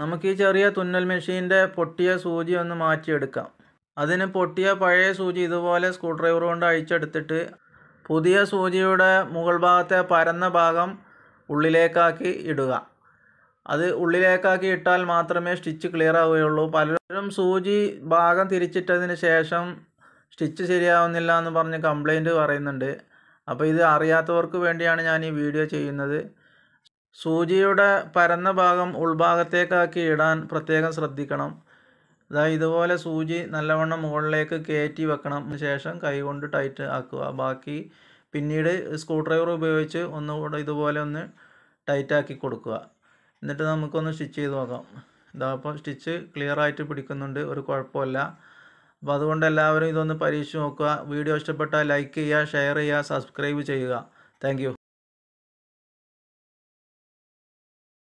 നമുക്ക് ഈ ചെറിയ തുന്നൽ മെഷീൻ്റെ പൊട്ടിയ സൂചി ഒന്ന് മാറ്റിയെടുക്കാം അതിന് പൊട്ടിയ പഴയ സൂചി ഇതുപോലെ സ്ക്രൂ ഡ്രൈവർ കൊണ്ട് അഴിച്ചെടുത്തിട്ട് പുതിയ സൂചിയുടെ മുകൾ ഭാഗത്തെ പരന്ന ഭാഗം ഉള്ളിലേക്കാക്കി ഇടുക അത് ഉള്ളിലേക്കാക്കി ഇട്ടാൽ മാത്രമേ സ്റ്റിച്ച് ക്ലിയർ ആവുകയുള്ളൂ പലരും സൂചി ഭാഗം തിരിച്ചിട്ടതിന് ശേഷം സ്റ്റിച്ച് ശരിയാവുന്നില്ല എന്ന് പറഞ്ഞ് കംപ്ലൈൻറ്റ് പറയുന്നുണ്ട് അപ്പോൾ ഇത് അറിയാത്തവർക്ക് വേണ്ടിയാണ് ഞാൻ ഈ വീഡിയോ ചെയ്യുന്നത് സൂചിയുടെ പരന്ന ഭാഗം ഉൾഭാഗത്തേക്കാക്കി ഇടാൻ പ്രത്യേകം ശ്രദ്ധിക്കണം അതായത് ഇതുപോലെ സൂചി നല്ലവണ്ണം മുകളിലേക്ക് കയറ്റി വെക്കണം ശേഷം കൈകൊണ്ട് ടൈറ്റ് ആക്കുക ബാക്കി പിന്നീട് സ്ക്രൂ ഡ്രൈവർ ഉപയോഗിച്ച് ഒന്നുകൂടെ ഇതുപോലെ ഒന്ന് ടൈറ്റാക്കി കൊടുക്കുക എന്നിട്ട് നമുക്കൊന്ന് സ്റ്റിച്ച് ചെയ്ത് നോക്കാം ഇതാ അപ്പോൾ സ്റ്റിച്ച് ക്ലിയർ ആയിട്ട് പിടിക്കുന്നുണ്ട് ഒരു കുഴപ്പമില്ല അപ്പോൾ അതുകൊണ്ട് എല്ലാവരും ഇതൊന്ന് പരീക്ഷിച്ച് നോക്കുക വീഡിയോ ഇഷ്ടപ്പെട്ടാൽ ലൈക്ക് ചെയ്യുക ഷെയർ ചെയ്യുക സബ്സ്ക്രൈബ് ചെയ്യുക താങ്ക്